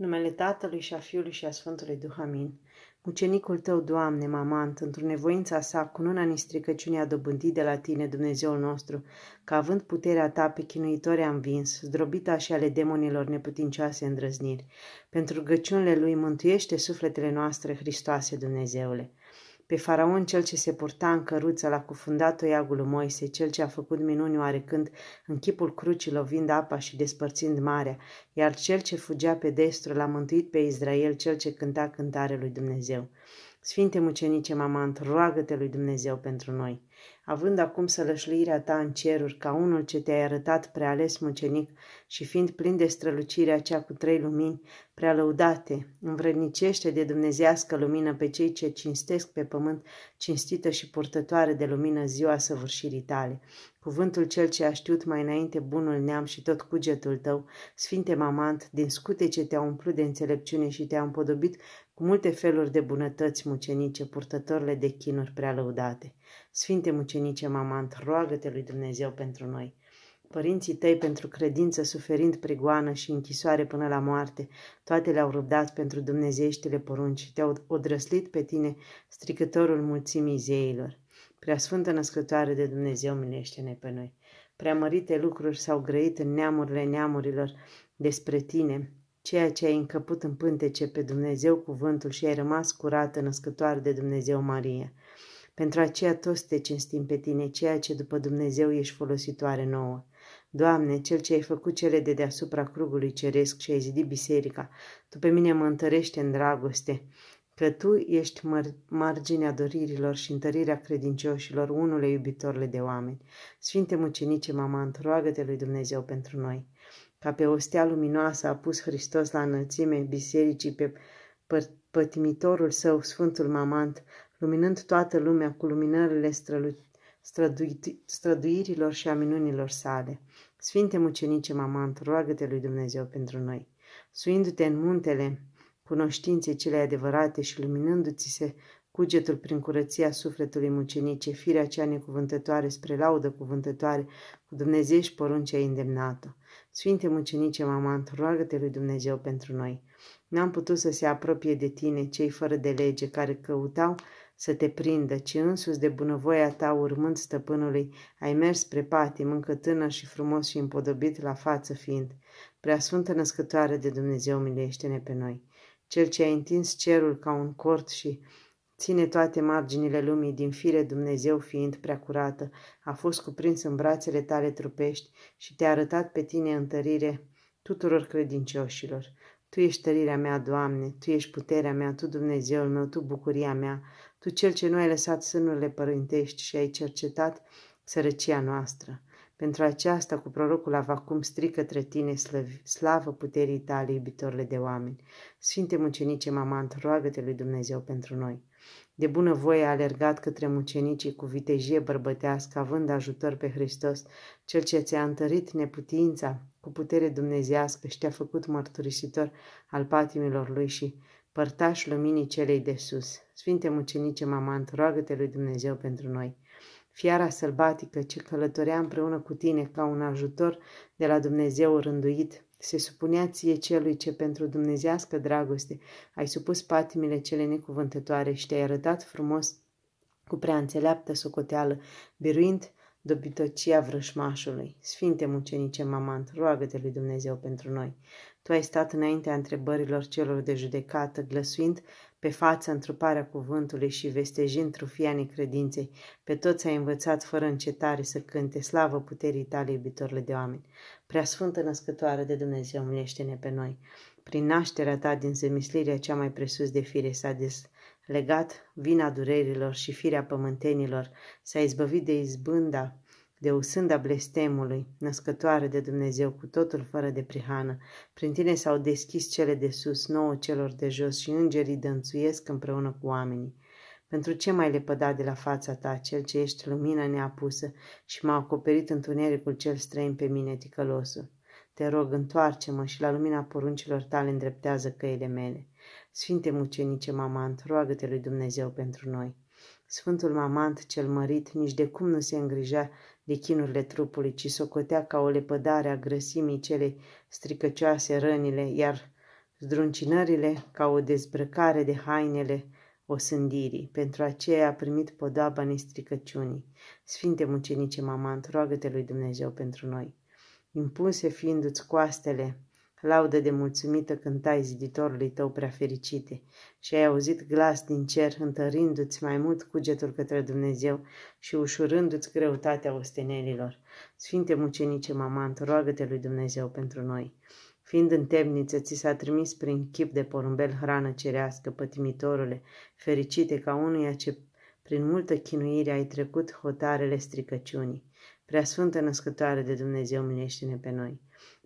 numele Tatălui și a Fiului și a Sfântului Duh, amin. Mucenicul tău, Doamne, mamant, într-o nevoința sa, cu în stricăciunea dobândit de la tine, Dumnezeul nostru, că având puterea ta pe chinuitoare am vins, zdrobita și ale demonilor neputincioase îndrăzniri. Pentru găciunile lui mântuiește sufletele noastre, Hristoase Dumnezeule pe faraon cel ce se purta în căruță la cufundat oiagul lui Moise, cel ce a făcut minuni oarecând în chipul crucii lovind apa și despărțind marea, iar cel ce fugea pe destru l-a mântuit pe Israel, cel ce cânta cântare lui Dumnezeu. Sfinte mucenice mamant, roagă-te lui Dumnezeu pentru noi! având acum sălășluirea ta în ceruri, ca unul ce te-ai arătat preales mucenic și fiind plin de strălucirea cea cu trei lumini, prea lăudate, învrednicește de dumnezească lumină pe cei ce cinstesc pe pământ, cinstită și purtătoare de lumină ziua săvârșirii tale. Cuvântul cel ce a știut mai înainte bunul neam și tot cugetul tău, sfinte mamant, din scute ce te-a umplut de înțelepciune și te-a împodobit cu multe feluri de bunătăți mucenice, purtătorile de chinuri prea lăudate. Sfinte mucenice mamant, roagă-te lui Dumnezeu pentru noi. Părinții tăi pentru credință, suferind prigoană și închisoare până la moarte, toate le-au răbdat pentru dumnezeieștile porunci și te-au odrăslit pe tine, stricătorul mulțimii zeilor. sfântă născătoare de Dumnezeu, minește-ne pe noi. mărite lucruri s-au grăit în neamurile neamurilor despre tine, ceea ce ai încăput în pântece pe Dumnezeu cuvântul și ai rămas curată născătoare de Dumnezeu Maria. Pentru aceea toți te cinstim pe tine, ceea ce după Dumnezeu ești folositoare nouă. Doamne, Cel ce ai făcut cele de deasupra crugului ceresc și ai zidit biserica, Tu pe mine mă întărește în dragoste, că Tu ești mar- marginea doririlor și întărirea credincioșilor, unule iubitorile de oameni. Sfinte mucenice, Mama, roagă-te lui Dumnezeu pentru noi. Ca pe o stea luminoasă a pus Hristos la înălțime bisericii pe pătimitorul său, Sfântul Mamant, luminând toată lumea cu luminările strălu- strădui- străduirilor și a minunilor sale. Sfinte mucenice Mamant, roagă-te lui Dumnezeu pentru noi. Suindu-te în muntele cunoștinței cele adevărate și luminându-ți-se cugetul prin curăția sufletului mucenice, firea cea necuvântătoare spre laudă cuvântătoare, cu Dumnezeu și poruncea îndemnată. Sfinte mucenice, mama, roagă-te lui Dumnezeu pentru noi. N-am putut să se apropie de tine cei fără de lege care căutau să te prindă, ci însus de bunăvoia ta, urmând stăpânului, ai mers spre pati, încă tânăr și frumos și împodobit la față fiind. Prea Sfântă născătoare de Dumnezeu, miluiește-ne pe noi. Cel ce a întins cerul ca un cort și Ține toate marginile lumii din fire Dumnezeu fiind prea curată, a fost cuprins în brațele tale trupești și te-a arătat pe tine întărire tuturor credincioșilor. Tu ești tărirea mea, Doamne, Tu ești puterea mea, Tu Dumnezeul meu, Tu bucuria mea, Tu cel ce nu ai lăsat sânurile părintești și ai cercetat sărăcia noastră. Pentru aceasta, cu prorocul Avacum, strică către tine slăv, slavă puterii tale, iubitorile de oameni. Sfinte mucenice, mamant, roagă-te lui Dumnezeu pentru noi. De bunăvoie a alergat către mucenicii cu vitejie bărbătească, având ajutor pe Hristos, cel ce ți-a întărit neputința cu putere dumnezească și te-a făcut mărturisitor al patimilor lui și părtaș luminii celei de sus. Sfinte mucenice mamant, roagă-te lui Dumnezeu pentru noi. Fiara sălbatică ce călătorea împreună cu tine ca un ajutor de la Dumnezeu rânduit, se supunea ție celui ce pentru dumnezească dragoste ai supus patimile cele necuvântătoare și te-ai arătat frumos cu prea înțeleaptă socoteală, biruind dobitocia vrășmașului. Sfinte mucenice mamant, roagă-te lui Dumnezeu pentru noi. Tu ai stat înaintea întrebărilor celor de judecată, glăsuind pe față întruparea cuvântului și vestejind trufianii credinței, pe toți ai învățat fără încetare să cânte slavă puterii tale, iubitorile de oameni. Prea sfântă născătoare de Dumnezeu, milește-ne pe noi. Prin nașterea ta din zemislirea cea mai presus de fire s-a deslegat vina durerilor și firea pământenilor, s-a izbăvit de izbânda de usânda blestemului, născătoare de Dumnezeu, cu totul fără de prihană. Prin tine s-au deschis cele de sus, nouă celor de jos și îngerii dănțuiesc împreună cu oamenii. Pentru ce mai lepăda de la fața ta, cel ce ești lumina neapusă și m-a acoperit întunericul cel străin pe mine, ticălosul? Te rog, întoarce-mă și la lumina poruncilor tale îndreptează căile mele. Sfinte mucenice, mamant, roagă-te lui Dumnezeu pentru noi. Sfântul Mamant cel mărit nici de cum nu se îngrija de chinurile trupului, ci socotea ca o lepădare a grăsimii cele stricăcioase rănile, iar zdruncinările ca o dezbrăcare de hainele osândirii. Pentru aceea a primit podoaba nestricăciunii. Sfinte mucenice Mamant, roagă-te lui Dumnezeu pentru noi. Impulse fiindu-ți coastele, Laudă de mulțumită cântai ziditorului tău prea fericite și ai auzit glas din cer întărindu-ți mai mult cugetul către Dumnezeu și ușurându-ți greutatea ostenelilor. Sfinte mucenice, mamant, roagă-te lui Dumnezeu pentru noi. Fiind în temniță, ți s-a trimis prin chip de porumbel hrană cerească, pătimitorule, fericite ca unuia ce prin multă chinuire ai trecut hotarele stricăciunii. Preasfântă născătoare de Dumnezeu, minește ne pe noi.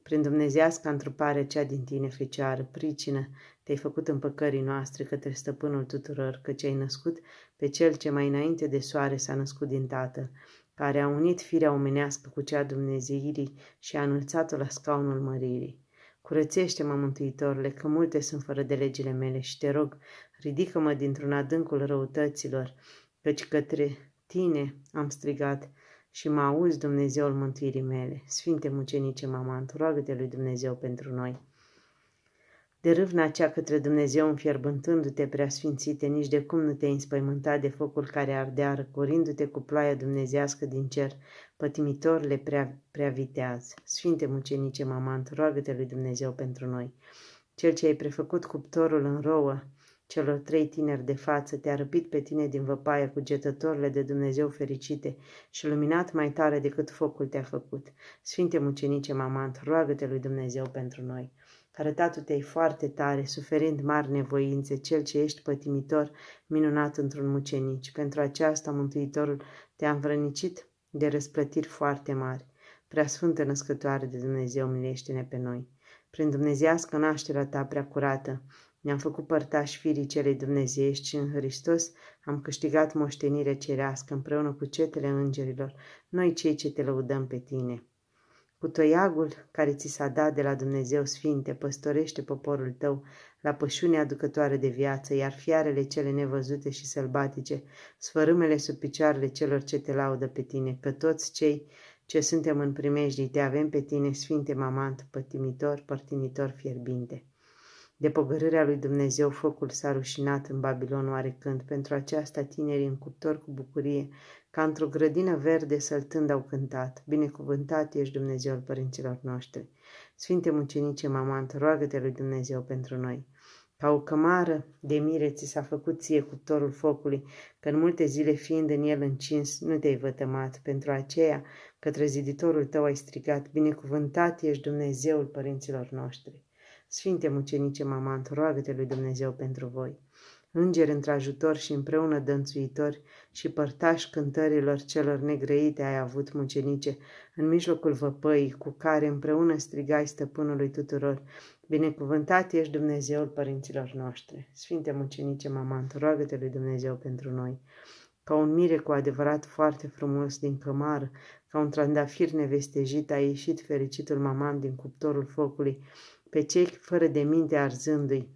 Prin dumnezească întrupare cea din tine, Fecioară, pricină, te-ai făcut împăcării noastre către stăpânul tuturor, ce ai născut pe cel ce mai înainte de soare s-a născut din Tatăl, care a unit firea omenească cu cea dumnezeirii și a anunțat-o la scaunul măririi. Curățește-mă, Mântuitorule, că multe sunt fără de legile mele și te rog, ridică-mă dintr-un adâncul răutăților, căci către tine am strigat, și mă auzi, Dumnezeul mântuirii mele. Sfinte mucenice, Mama, roagă-te lui Dumnezeu pentru noi. De râvna cea către Dumnezeu înfierbântându-te, sfințite, nici de cum nu te înspăimânta de focul care ardea, răcorindu-te cu ploaia dumnezească din cer, pătimitorule prea, prea viteaz. Sfinte mucenice, mamant, roagă-te lui Dumnezeu pentru noi. Cel ce ai prefăcut cuptorul în rouă, celor trei tineri de față, te-a răpit pe tine din văpaie cu getătorile de Dumnezeu fericite și luminat mai tare decât focul te-a făcut. Sfinte mucenice, mamant, roagă-te lui Dumnezeu pentru noi. Arătatu-te-ai foarte tare, suferind mari nevoințe, cel ce ești pătimitor, minunat într-un mucenici. Pentru aceasta, Mântuitorul te-a învrănicit de răsplătiri foarte mari. Sfântă născătoare de Dumnezeu, milește-ne pe noi. Prin dumnezească nașterea ta prea curată, ne-am făcut părtași firii celei dumnezeiești și în Hristos am câștigat moștenirea cerească împreună cu cetele îngerilor, noi cei ce te lăudăm pe tine. Cu toiagul care ți s-a dat de la Dumnezeu Sfinte, păstorește poporul tău la pășunea aducătoare de viață, iar fiarele cele nevăzute și sălbatice, sfărâmele sub picioarele celor ce te laudă pe tine, că toți cei ce suntem în primejdii te avem pe tine, Sfinte Mamant, pătimitor, părtinitor fierbinte. De pogărârea lui Dumnezeu, focul s-a rușinat în Babilon oarecând. Pentru aceasta tinerii în cuptor cu bucurie, ca într-o grădină verde săltând au cântat. Binecuvântat ești Dumnezeul părinților noștri. Sfinte mucenice, mamant, roagă-te lui Dumnezeu pentru noi. Ca o cămară de mire ți s-a făcut ție cuptorul focului, că în multe zile fiind în el încins, nu te-ai vătămat. Pentru aceea, către ziditorul tău ai strigat, binecuvântat ești Dumnezeul părinților noștri. Sfinte mucenice mamant, roagă-te lui Dumnezeu pentru voi. Îngeri într-ajutor și împreună dănțuitori și părtași cântărilor celor negrăite ai avut mucenice, în mijlocul văpăii cu care împreună strigai stăpânului tuturor, binecuvântat ești Dumnezeul părinților noștri. Sfinte mucenice mamant, roagă-te lui Dumnezeu pentru noi ca un mire cu adevărat foarte frumos din cămar, ca un trandafir nevestejit a ieșit fericitul mamant din cuptorul focului, pe cei fără de minte arzându-i,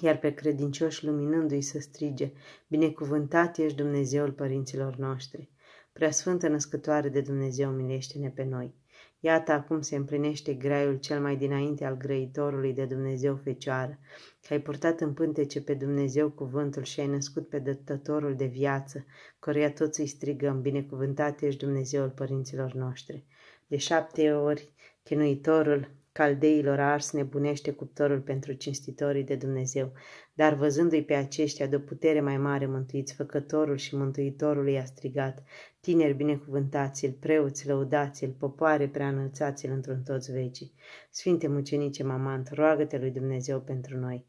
iar pe credincioși luminându-i să strige, Binecuvântat ești Dumnezeul părinților noștri! Preasfântă născătoare de Dumnezeu, milește-ne pe noi! Iată acum se împlinește graiul cel mai dinainte al grăitorului de Dumnezeu Fecioară, că ai purtat în pântece pe Dumnezeu cuvântul și ai născut pe dătătorul de viață, căruia toți îi strigăm, binecuvântat ești Dumnezeul părinților noștri. De șapte ori, chinuitorul caldeilor ars nebunește cuptorul pentru cinstitorii de Dumnezeu, dar văzându-i pe aceștia de o putere mai mare mântuiți, făcătorul și mântuitorul i-a strigat, tineri binecuvântați-l, preoți lăudați-l, popoare preanălțați-l într-un toți vecii. Sfinte mucenice Mamant, roagă-te lui Dumnezeu pentru noi!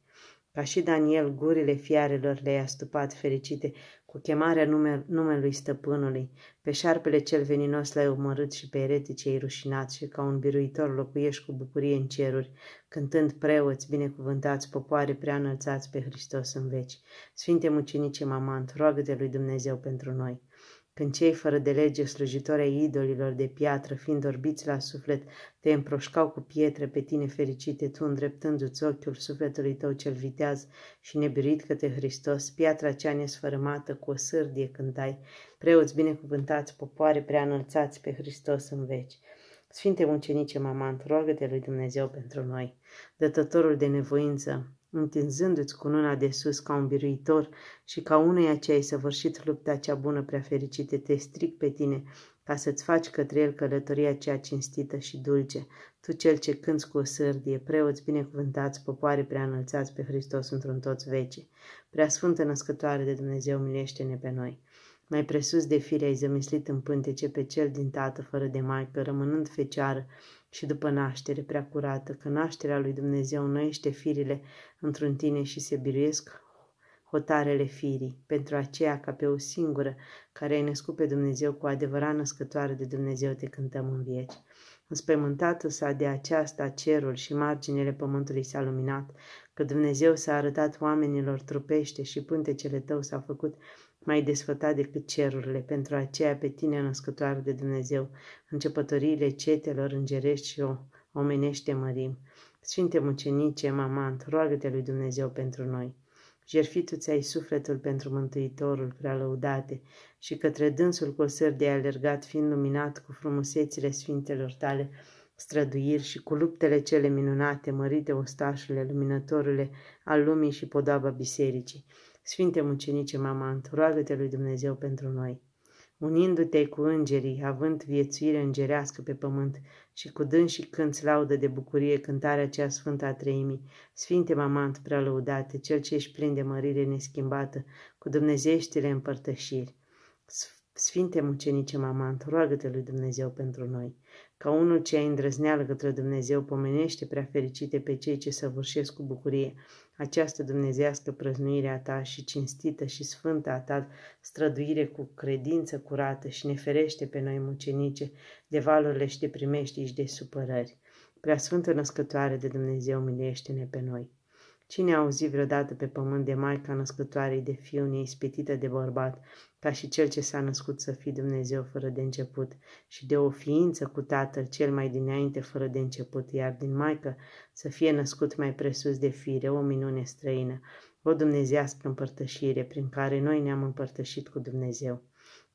Ca și Daniel, gurile fiarelor le-ai astupat fericite cu chemarea nume numelui stăpânului. Pe șarpele cel veninos l-ai omorât și pe eretice ai rușinat și ca un biruitor locuiești cu bucurie în ceruri, cântând preoți, binecuvântați, popoare prea înălțați pe Hristos în veci. Sfinte mucenice Mamant, roagă de lui Dumnezeu pentru noi! Când cei fără de lege slujitori ai idolilor de piatră, fiind orbiți la suflet, te împroșcau cu pietre pe tine fericite, tu îndreptându-ți ochiul sufletului tău cel viteaz și nebirit către Hristos, piatra cea nesfărâmată cu o sârdie cântai, preoți binecuvântați, popoare prea înălțați pe Hristos în veci. Sfinte Muncenice mamant, roagă-te lui Dumnezeu pentru noi, dătătorul de nevoință, întinzându-ți cununa de sus ca un biruitor și ca uneia ce ai săvârșit lupta cea bună prea fericită, te stric pe tine ca să-ți faci către el călătoria cea cinstită și dulce. Tu cel ce cânți cu o sârdie, preoți binecuvântați, popoare prea înălțați pe Hristos într-un toți veci. Prea sfântă născătoare de Dumnezeu, milește-ne pe noi. Mai presus de fire ai zămislit în pântece pe cel din tată fără de maică, rămânând fecioară, și după naștere prea curată, că nașterea lui Dumnezeu năiește firile într-un tine și se biruiesc hotarele firii, pentru aceea ca pe o singură care ai născut pe Dumnezeu cu adevărat născătoare de Dumnezeu te cântăm în vieci. Înspăimântată s-a de aceasta cerul și marginile pământului s-a luminat, că Dumnezeu s-a arătat oamenilor trupește și pântecele tău s-a făcut mai desfătat decât cerurile, pentru aceea pe tine născătoare de Dumnezeu, începătoriile cetelor îngerești și o omenește mărim. Sfinte mucenice, mamant, roagă-te lui Dumnezeu pentru noi. Jerfitul ți-ai sufletul pentru Mântuitorul prea lăudate și către dânsul cu de alergat fiind luminat cu frumusețile sfintelor tale străduiri și cu luptele cele minunate, mărite ostașule, luminătorile al lumii și podoaba bisericii. Sfinte mucenice, mama, întoarcă-te lui Dumnezeu pentru noi, unindu-te cu îngerii, având viețuire îngerească pe pământ și cu dâns și cânți laudă de bucurie cântarea cea sfântă a treimii. Sfinte mamant lăudate, cel ce ești plin de mărire neschimbată, cu dumnezeieștile împărtășiri. Sfinte mucenice mamant, roagă-te lui Dumnezeu pentru noi ca unul ce ai îndrăzneală către Dumnezeu, pomenește prea fericite pe cei ce săvârșesc cu bucurie această dumnezească prăznuire a ta și cinstită și sfântă a ta străduire cu credință curată și ne ferește pe noi mucenice de valurile și de primești și de supărări. Prea Sfântă Născătoare de Dumnezeu, miluiește-ne pe noi! Cine a auzit vreodată pe pământ de Maica născătoarei de fiu neispitită de bărbat, ca și cel ce s-a născut să fie Dumnezeu fără de început, și de o ființă cu Tatăl cel mai dinainte fără de început, iar din Maică să fie născut mai presus de fire, o minune străină, o dumnezească împărtășire prin care noi ne-am împărtășit cu Dumnezeu.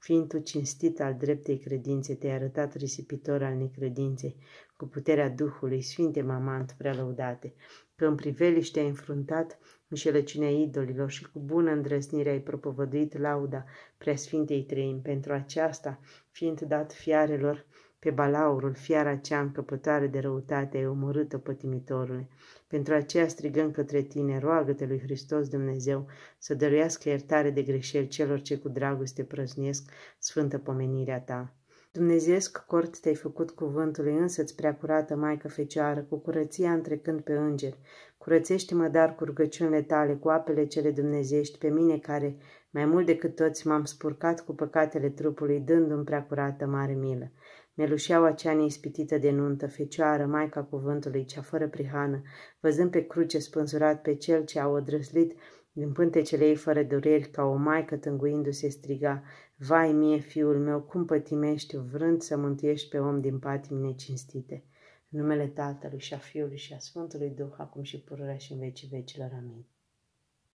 Fiind tu cinstit al dreptei credințe, te-ai arătat risipitor al necredinței, cu puterea Duhului, Sfinte Mamant, lăudate, că în priveliște ai înfruntat înșelăciunea idolilor și cu bună îndrăznire ai propovăduit lauda prea Sfintei treimi. Pentru aceasta, fiind dat fiarelor, pe balaurul, fiara cea încăpătoare de răutate, ai omorât-o, pătimitorule. Pentru aceea strigăm către tine, roagă-te lui Hristos Dumnezeu să dăruiască iertare de greșeli celor ce cu dragoste prăznesc sfântă pomenirea ta. Dumnezeesc cort te-ai făcut cuvântului, însă-ți curată Maică Fecioară, cu curăția întrecând pe îngeri. Curățește-mă, dar, cu rugăciunile tale, cu apele cele dumnezești, pe mine care mai mult decât toți m-am spurcat cu păcatele trupului, dându-mi prea curată mare milă. Melușeaua acea neispitită de nuntă, fecioară, maica cuvântului, cea fără prihană, văzând pe cruce spânzurat pe cel ce a odrăslit din pântecele ei fără dureri, ca o maică tânguindu-se striga, Vai mie, fiul meu, cum pătimești, vrând să mântuiești pe om din patimi necinstite!' În numele Tatălui și a Fiului și a Sfântului Duh, acum și pururea și în vecii vecilor. Amin.